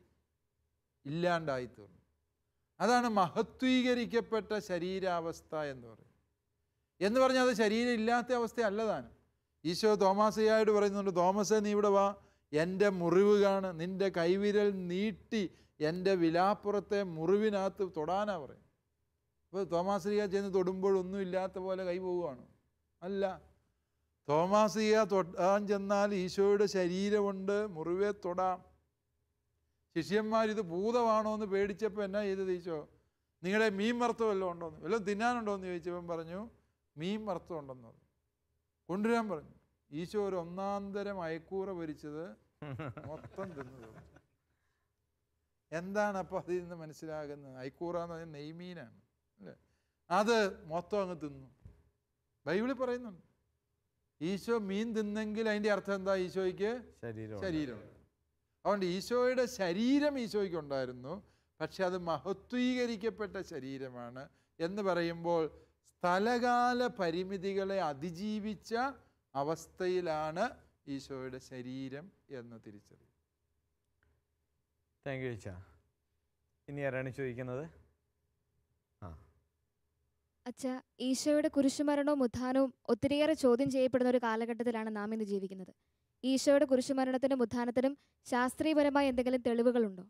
ഇല്ലാണ്ടായി തീർന്നു അതാണ് മഹത്വീകരിക്കപ്പെട്ട ശരീരാവസ്ഥ എന്ന് പറയുന്നത് എന്ന് പറഞ്ഞാൽ അത് ശരീരം ഇല്ലാത്ത അവസ്ഥയല്ലതാണ് ഈശോ തോമാസയായിട്ട് പറയുന്നുണ്ട് തോമസേ നീ ഇവിടെ വാ എൻ്റെ മുറിവ് കാണ് നിൻ്റെ കൈവിരൽ നീട്ടി എൻ്റെ വിലാപ്പുറത്തെ മുറിവിനകത്ത് തൊടാനാ പറയും അപ്പോൾ തോമാസിക ചെന്ന് ഒന്നും ഇല്ലാത്ത പോലെ കൈ പോവുകയാണ് അല്ല തോമാസിക തൊടാൻ ചെന്നാൽ ഈശോയുടെ ശരീരമുണ്ട് മുറിവെ തൊടാം ശിഷ്യന്മാരിത് ഭൂതമാണോ എന്ന് പേടിച്ചപ്പോൾ എന്നാ ചെയ്തത് ഈശോ നിങ്ങളുടെ മീൻ വറുത്തം വല്ലതും എന്ന് വല്ലതും തിന്നാനുണ്ടോ എന്ന് ചോദിച്ചപ്പം പറഞ്ഞു മീൻ വറുത്തം ഉണ്ടെന്ന് പറഞ്ഞു കൊണ്ടുവരാൻ പറഞ്ഞു ഈശോ ഒരു ഒന്നാന്തരം അയക്കൂറ ഭരിച്ചത് മൊത്തം തിന്നത് എന്താണ് അപ്പോൾ അതിൽ നിന്ന് മനസ്സിലാകുന്നത് അയക്കൂറ എന്ന് പറഞ്ഞാൽ നെയ്മീനാണ് അല്ലേ അത് മൊത്തം അങ്ങ് തിന്നു ബൈബിളിൽ പറയുന്നുണ്ട് ഈശോ മീൻ തിന്നെങ്കിൽ അതിൻ്റെ അർത്ഥം എന്താ ഈശോയ്ക്ക് ശരീരം അതുകൊണ്ട് ഈശോയുടെ ശരീരം ഈശോയ്ക്ക് ഉണ്ടായിരുന്നു പക്ഷെ അത് മഹത്വീകരിക്കപ്പെട്ട ശരീരമാണ് എന്ന് പറയുമ്പോൾ സ്ഥലകാല പരിമിതികളെ അതിജീവിച്ച അവസ്ഥയിലാണ് ഈശോയുടെ ശരീരം എന്ന് തിരിച്ചറിയും താങ്ക് യു അച്ഛാ ഇനി ആരാണ് ചോദിക്കുന്നത് ആ അച്ഛ ഈശോയുടെ കുരിശുമരണവും ഉത്ഥാനവും ഒത്തിരിയേറെ ചോദ്യം ചെയ്യപ്പെടുന്ന ഒരു കാലഘട്ടത്തിലാണ് നാം ഇന്ന് ജീവിക്കുന്നത് ഈശോയുടെ കുരിശുമരണത്തിനും ഉത്ഥാനത്തിനും ശാസ്ത്രീയപരമായ എന്തെങ്കിലും തെളിവുകളുണ്ടോ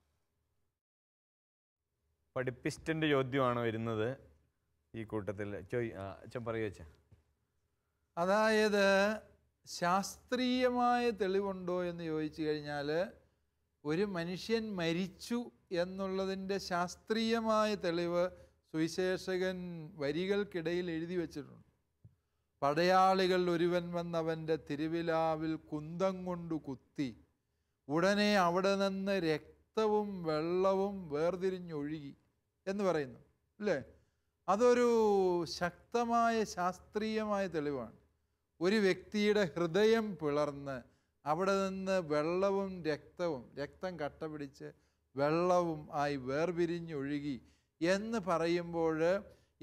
പഠിപ്പിസ്റ്റിൻ്റെ ചോദ്യമാണ് വരുന്നത് ഈ കൂട്ടത്തിൽ ചോയ് അച്ഛൻ അതായത് ശാസ്ത്രീയമായ തെളിവുണ്ടോ എന്ന് ചോദിച്ചു കഴിഞ്ഞാൽ ഒരു മനുഷ്യൻ മരിച്ചു എന്നുള്ളതിൻ്റെ ശാസ്ത്രീയമായ തെളിവ് സുവിശേഷകൻ വരികൾക്കിടയിൽ എഴുതി വച്ചിട്ടുണ്ട് പടയാളികൾ ഒരുവൻ വന്നവൻ്റെ തിരുവിലാവിൽ കുന്തം കൊണ്ട് കുത്തി ഉടനെ അവിടെ നിന്ന് രക്തവും വെള്ളവും വേർതിരിഞ്ഞൊഴുകി എന്ന് പറയുന്നു അല്ലേ അതൊരു ശക്തമായ ശാസ്ത്രീയമായ തെളിവാണ് ഒരു വ്യക്തിയുടെ ഹൃദയം പിളർന്ന് അവിടെ നിന്ന് വെള്ളവും രക്തവും രക്തം കട്ട പിടിച്ച് വെള്ളവും ആയി വേർപിരിഞ്ഞൊഴുകി എന്ന് പറയുമ്പോൾ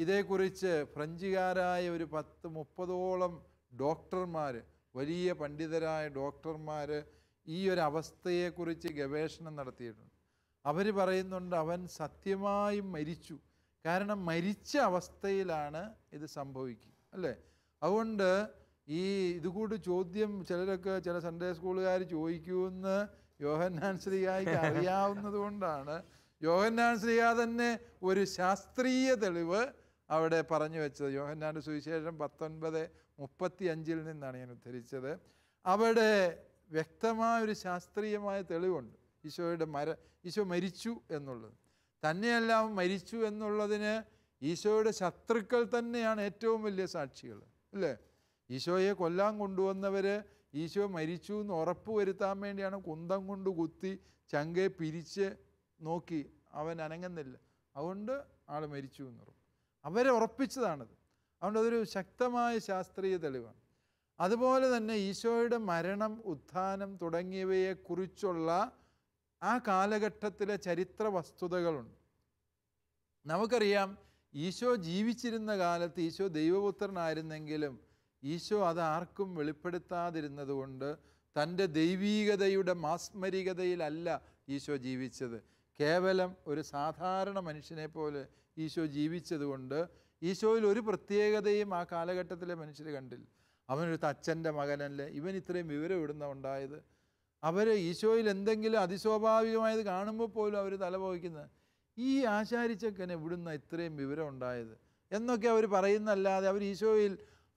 ഇതേക്കുറിച്ച് ഫ്രഞ്ചുകാരായ ഒരു പത്ത് മുപ്പതോളം ഡോക്ടർമാർ വലിയ പണ്ഡിതരായ ഡോക്ടർമാർ ഈ ഒരു അവസ്ഥയെക്കുറിച്ച് ഗവേഷണം നടത്തിയിട്ടുണ്ട് അവർ പറയുന്നുണ്ട് അവൻ സത്യമായും മരിച്ചു കാരണം മരിച്ച അവസ്ഥയിലാണ് ഇത് സംഭവിക്കുക അല്ലേ അതുകൊണ്ട് ഈ ഇതുകൂടി ചോദ്യം ചിലരൊക്കെ ചില സൺഡേ സ്കൂളുകാർ ചോദിക്കുമെന്ന് യോഹന്നാൻ ശ്രീകായ്ക്ക് അറിയാവുന്നത് കൊണ്ടാണ് യോഹന്നാൻ ശ്രീക തന്നെ ഒരു ശാസ്ത്രീയ തെളിവ് അവിടെ പറഞ്ഞു വെച്ചത് യോഹന്നാൻ്റെ സുവിശേഷം പത്തൊൻപത് മുപ്പത്തി അഞ്ചിൽ നിന്നാണ് ഞാൻ ഉദ്ധരിച്ചത് അവിടെ വ്യക്തമായ ഒരു ശാസ്ത്രീയമായ തെളിവുണ്ട് ഈശോയുടെ മര ഈശോ മരിച്ചു എന്നുള്ളത് തന്നെയല്ല മരിച്ചു എന്നുള്ളതിന് ഈശോയുടെ ശത്രുക്കൾ തന്നെയാണ് ഏറ്റവും വലിയ സാക്ഷികൾ അല്ലേ ഈശോയെ കൊല്ലാൻ കൊണ്ടുവന്നവർ ഈശോ മരിച്ചു എന്ന് ഉറപ്പ് വരുത്താൻ വേണ്ടിയാണ് കുന്തം കൊണ്ട് കുത്തി ചങ്കെ പിരിച്ച് നോക്കി അവൻ അനങ്ങുന്നില്ല അതുകൊണ്ട് ആൾ മരിച്ചു എന്ന് പറഞ്ഞു അവരെ ഉറപ്പിച്ചതാണത് അതുകൊണ്ട് അതൊരു ശക്തമായ ശാസ്ത്രീയ തെളിവാണ് അതുപോലെ തന്നെ ഈശോയുടെ മരണം ഉത്ഥാനം തുടങ്ങിയവയെക്കുറിച്ചുള്ള ആ കാലഘട്ടത്തിലെ ചരിത്ര വസ്തുതകളുണ്ട് നമുക്കറിയാം ഈശോ ജീവിച്ചിരുന്ന കാലത്ത് ഈശോ ദൈവപുത്രനായിരുന്നെങ്കിലും ഈശോ അത് ആർക്കും കൊണ്ട് തൻ്റെ ദൈവീകതയുടെ മാസ്മരികതയിലല്ല ഈശോ ജീവിച്ചത് കേവലം ഒരു സാധാരണ മനുഷ്യനെ പോലെ ഈശോ ജീവിച്ചതുകൊണ്ട് ഈശോയിൽ ഒരു പ്രത്യേകതയും ആ കാലഘട്ടത്തിലെ മനുഷ്യർ കണ്ടില്ല അവനൊരു തച്ചൻ്റെ മകനല്ലേ ഇവൻ ഇത്രയും വിവരം ഇടുന്ന ഉണ്ടായത് അവർ ഈശോയിൽ എന്തെങ്കിലും അതിസ്വാഭാവികമായത് കാണുമ്പോൾ പോലും അവർ തലപോഹിക്കുന്നത് ഈ ആശാരിച്ചക്കന് ഇവിടുന്ന ഇത്രയും വിവരം ഉണ്ടായത് എന്നൊക്കെ അവർ പറയുന്നല്ലാതെ അവർ ഈശോയിൽ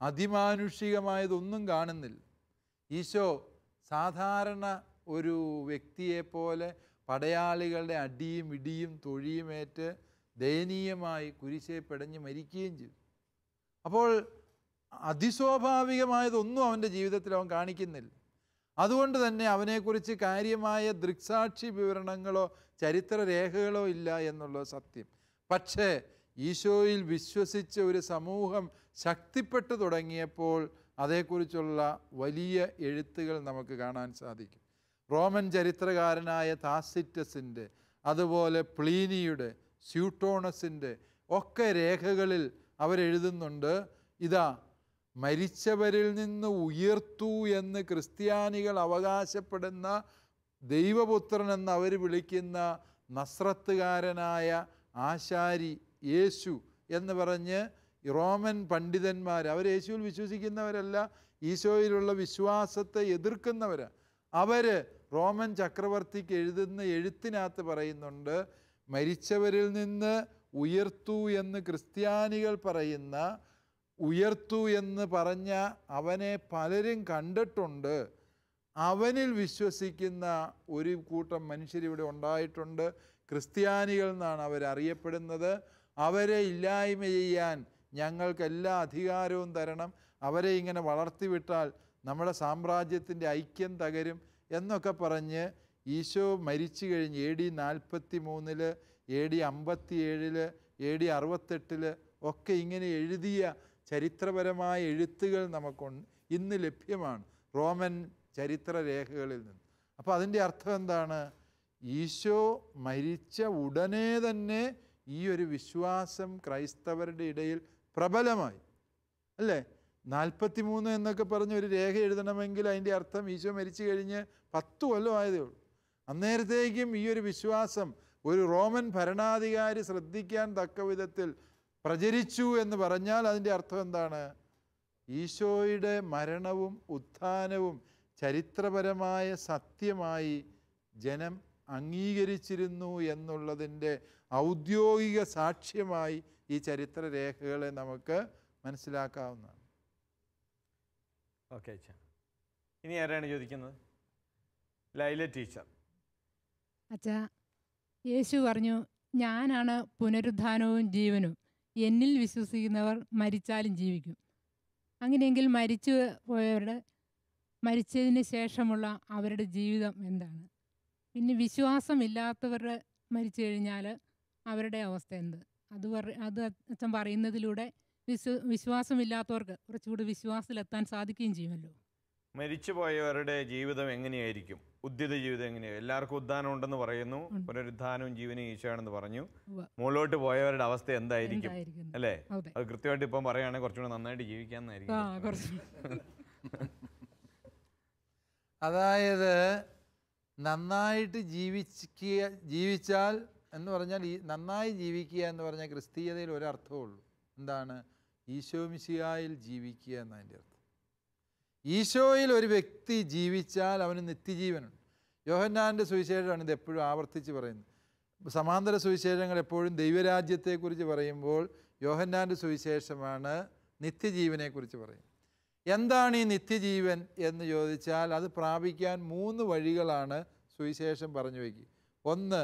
അതിമാനുഷികമായതൊന്നും കാണുന്നില്ല ഈശോ സാധാരണ ഒരു വ്യക്തിയെപ്പോലെ പടയാളികളുടെ അടിയും ഇടിയും തൊഴിയുമേറ്റ് ദയനീയമായി കുരിശെ പിടഞ്ഞ് മരിക്കുകയും ചെയ്തു അപ്പോൾ അതിസ്വാഭാവികമായതൊന്നും അവൻ്റെ ജീവിതത്തിൽ അവൻ കാണിക്കുന്നില്ല അതുകൊണ്ട് തന്നെ അവനെക്കുറിച്ച് കാര്യമായ ദൃക്സാക്ഷി വിവരണങ്ങളോ ചരിത്രരേഖകളോ ഇല്ല എന്നുള്ളത് സത്യം പക്ഷേ ഈശോയിൽ വിശ്വസിച്ച ഒരു സമൂഹം ശക്തിപ്പെട്ടു തുടങ്ങിയപ്പോൾ അതേക്കുറിച്ചുള്ള വലിയ എഴുത്തുകൾ നമുക്ക് കാണാൻ സാധിക്കും റോമൻ ചരിത്രകാരനായ താസിറ്റസിൻ്റെ അതുപോലെ പ്ലീനിയുടെ സ്യൂട്ടോണസിൻ്റെ ഒക്കെ രേഖകളിൽ അവരെഴുതുന്നുണ്ട് ഇതാ മരിച്ചവരിൽ നിന്ന് ഉയർത്തു എന്ന് ക്രിസ്ത്യാനികൾ അവകാശപ്പെടുന്ന ദൈവപുത്രൻ എന്ന് അവർ വിളിക്കുന്ന നസ്രത്തുകാരനായ ആശാരി യേശു എന്ന് പറഞ്ഞ് ഈ റോമൻ പണ്ഡിതന്മാർ അവർ യേശുവിൽ വിശ്വസിക്കുന്നവരല്ല ഈശോയിലുള്ള വിശ്വാസത്തെ എതിർക്കുന്നവർ അവർ റോമൻ ചക്രവർത്തിക്ക് എഴുതുന്ന എഴുത്തിനകത്ത് പറയുന്നുണ്ട് മരിച്ചവരിൽ നിന്ന് ഉയർത്തു എന്ന് ക്രിസ്ത്യാനികൾ പറയുന്ന ഉയർത്തു എന്ന് പറഞ്ഞ അവനെ പലരും കണ്ടിട്ടുണ്ട് അവനിൽ വിശ്വസിക്കുന്ന ഒരു കൂട്ടം മനുഷ്യരിവിടെ ഉണ്ടായിട്ടുണ്ട് ക്രിസ്ത്യാനികൾ എന്നാണ് അവരറിയപ്പെടുന്നത് അവരെ ഇല്ലായ്മ ചെയ്യാൻ ഞങ്ങൾക്ക് എല്ലാ അധികാരവും തരണം അവരെ ഇങ്ങനെ വളർത്തിവിട്ടാൽ നമ്മുടെ സാമ്രാജ്യത്തിൻ്റെ ഐക്യം തകരും എന്നൊക്കെ പറഞ്ഞ് ഈശോ മരിച്ചു കഴിഞ്ഞ് എ ഡി നാൽപ്പത്തി മൂന്നിൽ എ ഡി അമ്പത്തി ഏഴില് എ ഡി അറുപത്തെട്ടിൽ ഒക്കെ ഇങ്ങനെ എഴുതിയ ചരിത്രപരമായ എഴുത്തുകൾ നമുക്ക് ഇന്ന് ലഭ്യമാണ് റോമൻ ചരിത്രരേഖകളിൽ നിന്ന് അപ്പോൾ അതിൻ്റെ അർത്ഥം എന്താണ് ഈശോ മരിച്ച ഉടനെ തന്നെ ഈ ഒരു വിശ്വാസം ക്രൈസ്തവരുടെ ഇടയിൽ പ്രബലമായി അല്ലേ നാൽപ്പത്തി മൂന്ന് എന്നൊക്കെ പറഞ്ഞ് ഒരു രേഖ എഴുതണമെങ്കിൽ അതിൻ്റെ അർത്ഥം ഈശോ മരിച്ചു കഴിഞ്ഞ് പത്ത് കൊല്ലം ഉള്ളൂ അന്നേരത്തേക്കും ഈ ഒരു വിശ്വാസം ഒരു റോമൻ ഭരണാധികാരി ശ്രദ്ധിക്കാൻ തക്ക വിധത്തിൽ പ്രചരിച്ചു എന്ന് പറഞ്ഞാൽ അതിൻ്റെ അർത്ഥം എന്താണ് ഈശോയുടെ മരണവും ഉത്ഥാനവും ചരിത്രപരമായ സത്യമായി ജനം അംഗീകരിച്ചിരുന്നു എന്നുള്ളതിൻ്റെ ഔദ്യോഗിക സാക്ഷ്യമായി ഈ ചരിത്ര രേഖകളെ നമുക്ക് മനസ്സിലാക്കാവുന്നതാണ് ഓക്കെ അച്ഛാ ഇനി ആരാണ് ചോദിക്കുന്നത് ലൈല ടീച്ചർ അച്ഛാ യേശു പറഞ്ഞു ഞാനാണ് പുനരുദ്ധാനവും ജീവനും എന്നിൽ വിശ്വസിക്കുന്നവർ മരിച്ചാലും ജീവിക്കും അങ്ങനെയെങ്കിൽ മരിച്ചു പോയവരുടെ മരിച്ചതിന് ശേഷമുള്ള അവരുടെ ജീവിതം എന്താണ് പിന്നെ വിശ്വാസമില്ലാത്തവരുടെ മരിച്ചു കഴിഞ്ഞാൽ അവരുടെ അവസ്ഥ എന്താണ് അത് പറ അത് അച്ഛൻ പറയുന്നതിലൂടെ വിശ്വ വിശ്വാസമില്ലാത്തവർക്ക് കുറച്ചുകൂടി വിശ്വാസത്തിലെത്താൻ സാധിക്കുകയും ചെയ്യുമല്ലോ മരിച്ചുപോയവരുടെ ജീവിതം എങ്ങനെയായിരിക്കും ഉദ്യത ജീവിതം എങ്ങനെയാ എല്ലാവർക്കും ഉദ്ധാനം ഉണ്ടെന്ന് പറയുന്നു പുനരുദ്ധാനവും ജീവനും ഈശോയാണെന്ന് പറഞ്ഞു മുകളിലോട്ട് പോയവരുടെ അവസ്ഥ എന്തായിരിക്കും അല്ലേ അത് കൃത്യമായിട്ട് ഇപ്പം പറയുകയാണെങ്കിൽ കുറച്ചുകൂടി നന്നായിട്ട് ജീവിക്കാമെന്നായിരിക്കും അതായത് നന്നായിട്ട് ജീവിക്കുക ജീവിച്ചാൽ എന്ന് പറഞ്ഞാൽ ഈ നന്നായി ജീവിക്കുക എന്ന് പറഞ്ഞാൽ ക്രിസ്തീയതയിൽ ഒരർത്ഥമുള്ളൂ എന്താണ് ഈശോമിശിയായിൽ ജീവിക്കുക എന്നതിൻ്റെ അർത്ഥം ഈശോയിൽ ഒരു വ്യക്തി ജീവിച്ചാൽ അവന് നിത്യജീവനുണ്ട് യോഹന്നാൻ്റെ സുവിശേഷമാണ് ഇത് എപ്പോഴും ആവർത്തിച്ച് പറയുന്നത് സമാന്തര സുവിശേഷങ്ങൾ എപ്പോഴും ദൈവരാജ്യത്തെക്കുറിച്ച് പറയുമ്പോൾ യോഹന്നാൻ്റെ സുവിശേഷമാണ് നിത്യജീവനെക്കുറിച്ച് പറയും എന്താണ് ഈ നിത്യജീവൻ എന്ന് ചോദിച്ചാൽ അത് പ്രാപിക്കാൻ മൂന്ന് വഴികളാണ് സുവിശേഷം പറഞ്ഞു വയ്ക്കുക ഒന്ന്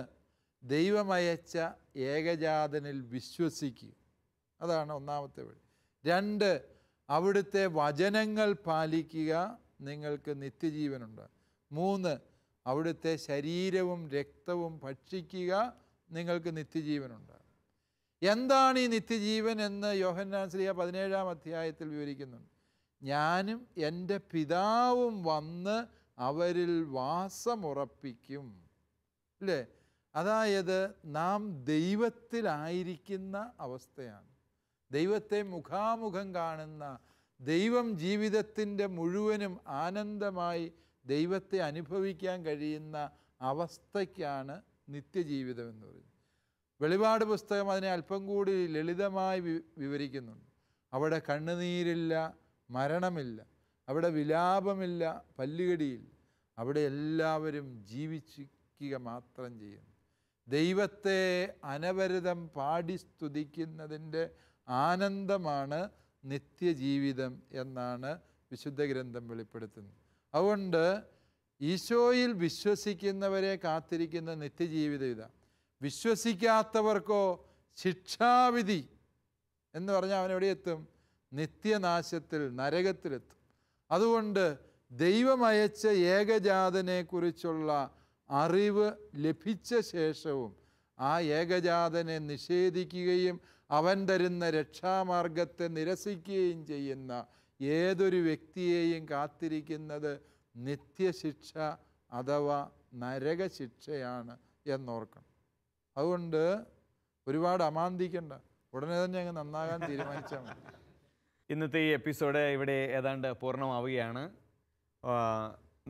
ദൈവമയച്ച ഏകജാതനിൽ വിശ്വസിക്കുക അതാണ് ഒന്നാമത്തെ വഴി രണ്ട് അവിടുത്തെ വചനങ്ങൾ പാലിക്കുക നിങ്ങൾക്ക് നിത്യജീവനുണ്ട് മൂന്ന് അവിടുത്തെ ശരീരവും രക്തവും ഭക്ഷിക്കുക നിങ്ങൾക്ക് നിത്യജീവനുണ്ട് എന്താണ് ഈ നിത്യജീവൻ എന്ന് യോഹന്നാൻ ശ്രീയ പതിനേഴാം അധ്യായത്തിൽ വിവരിക്കുന്നുണ്ട് ഞാനും എൻ്റെ പിതാവും വന്ന് അവരിൽ വാസമുറപ്പിക്കും അല്ലേ അതായത് നാം ദൈവത്തിലായിരിക്കുന്ന അവസ്ഥയാണ് ദൈവത്തെ മുഖാമുഖം കാണുന്ന ദൈവം ജീവിതത്തിൻ്റെ മുഴുവനും ആനന്ദമായി ദൈവത്തെ അനുഭവിക്കാൻ കഴിയുന്ന അവസ്ഥയ്ക്കാണ് നിത്യജീവിതം എന്ന് പറയുന്നത് വെളിപാട് പുസ്തകം അതിനെ അല്പം കൂടി ലളിതമായി വിവരിക്കുന്നുണ്ട് അവിടെ കണ്ണുനീരില്ല മരണമില്ല അവിടെ വിലാപമില്ല പല്ലുകടിയില്ല അവിടെ എല്ലാവരും ജീവിച്ചിരിക്കുക മാത്രം ചെയ്യുന്നു ദൈവത്തെ അനവരതം പാടി സ്തുതിക്കുന്നതിൻ്റെ ആനന്ദമാണ് നിത്യജീവിതം എന്നാണ് വിശുദ്ധ ഗ്രന്ഥം വെളിപ്പെടുത്തുന്നത് അതുകൊണ്ട് ഈശോയിൽ വിശ്വസിക്കുന്നവരെ കാത്തിരിക്കുന്ന നിത്യജീവിതം ഇതാണ് വിശ്വസിക്കാത്തവർക്കോ ശിക്ഷാവിധി എന്ന് പറഞ്ഞാൽ അവനെവിടെ എത്തും നിത്യനാശത്തിൽ നരകത്തിലെത്തും അതുകൊണ്ട് ദൈവമയച്ച ഏകജാതനെക്കുറിച്ചുള്ള അറിവ് ലഭിച്ച ശേഷവും ആ ഏകജാതനെ നിഷേധിക്കുകയും അവൻ തരുന്ന രക്ഷാമാർഗത്തെ നിരസിക്കുകയും ചെയ്യുന്ന ഏതൊരു വ്യക്തിയെയും കാത്തിരിക്കുന്നത് നിത്യശിക്ഷ അഥവാ നരകശിക്ഷയാണ് എന്നോർക്കണം അതുകൊണ്ട് ഒരുപാട് അമാന്തിക്കണ്ട ഉടനെ തന്നെ അങ്ങ് നന്നാകാൻ തീരുമാനിച്ചാൽ ഇന്നത്തെ ഈ എപ്പിസോഡ് ഇവിടെ ഏതാണ്ട് പൂർണ്ണമാവുകയാണ്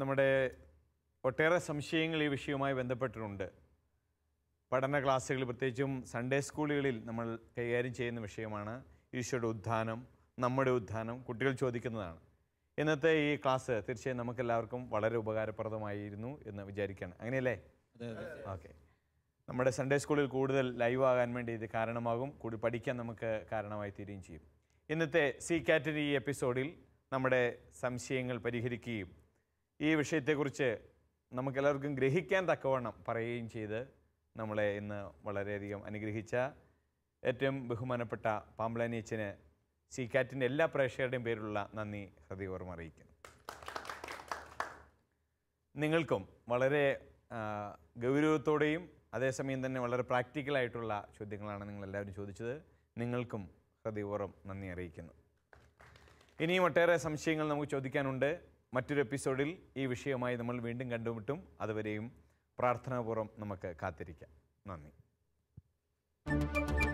നമ്മുടെ ഒട്ടേറെ സംശയങ്ങൾ ഈ വിഷയവുമായി ബന്ധപ്പെട്ടിട്ടുണ്ട് പഠന ക്ലാസ്സുകൾ പ്രത്യേകിച്ചും സൺഡേ സ്കൂളുകളിൽ നമ്മൾ കൈകാര്യം ചെയ്യുന്ന വിഷയമാണ് ഈശോയുടെ ഉദ്ധാനം നമ്മുടെ ഉദ്ധാനം കുട്ടികൾ ചോദിക്കുന്നതാണ് ഇന്നത്തെ ഈ ക്ലാസ് തീർച്ചയായും നമുക്കെല്ലാവർക്കും വളരെ ഉപകാരപ്രദമായിരുന്നു എന്ന് വിചാരിക്കുകയാണ് അങ്ങനെയല്ലേ ഓക്കെ നമ്മുടെ സൺഡേ സ്കൂളിൽ കൂടുതൽ ലൈവ് ആകാൻ വേണ്ടി ഇത് കാരണമാകും കൂടി പഠിക്കാൻ നമുക്ക് കാരണമായി തീരുകയും ചെയ്യും ഇന്നത്തെ സി കാറ്റഗറി എപ്പിസോഡിൽ നമ്മുടെ സംശയങ്ങൾ പരിഹരിക്കുകയും ഈ വിഷയത്തെക്കുറിച്ച് നമുക്കെല്ലാവർക്കും ഗ്രഹിക്കാൻ തക്കവണ്ണം പറയുകയും ചെയ്ത് നമ്മളെ ഇന്ന് വളരെയധികം അനുഗ്രഹിച്ച ഏറ്റവും ബഹുമാനപ്പെട്ട പാമ്പളനീച്ചന് സി കാറ്റിൻ്റെ എല്ലാ പ്രേക്ഷകരുടെയും പേരിലുള്ള നന്ദി ഹൃദയപൂർവ്വം അറിയിക്കുന്നു നിങ്ങൾക്കും വളരെ ഗൗരവത്തോടെയും അതേസമയം തന്നെ വളരെ പ്രാക്ടിക്കലായിട്ടുള്ള ചോദ്യങ്ങളാണ് നിങ്ങളെല്ലാവരും ചോദിച്ചത് നിങ്ങൾക്കും ഹൃദയപൂർവ്വം നന്ദി അറിയിക്കുന്നു ഇനിയും ഒട്ടേറെ സംശയങ്ങൾ നമുക്ക് ചോദിക്കാനുണ്ട് മറ്റൊരു എപ്പിസോഡിൽ ഈ വിഷയവുമായി നമ്മൾ വീണ്ടും കണ്ടുമുട്ടും അതുവരെയും പ്രാർത്ഥനാപൂർവ്വം നമുക്ക് കാത്തിരിക്കാം നന്ദി